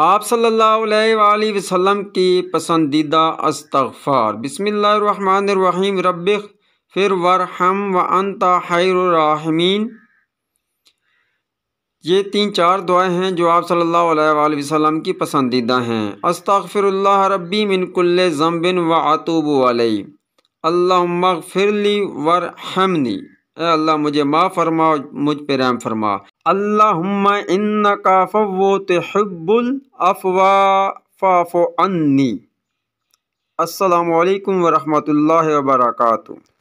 آپ صلی اللہ علیہ وآلہ وسلم کی پسندیدہ استغفار بسم اللہ الرحمن الرحیم رب فر ورحم و حیر الرحمین یہ تین چار دعائیں ہیں جو آپ صلی اللہ علیہ وآلہ وسلم کی پسندیدہ ہیں استغفر اللہ ربی من کل و وعطوب علی اللہم اغفر لی ورحمنی اے اللہ مجھے ما فرما مجھ پہ رحم فرما اللہم انکا فوت حب الافوا فافو انی السلام علیکم ورحمت اللہ وبرکاتہ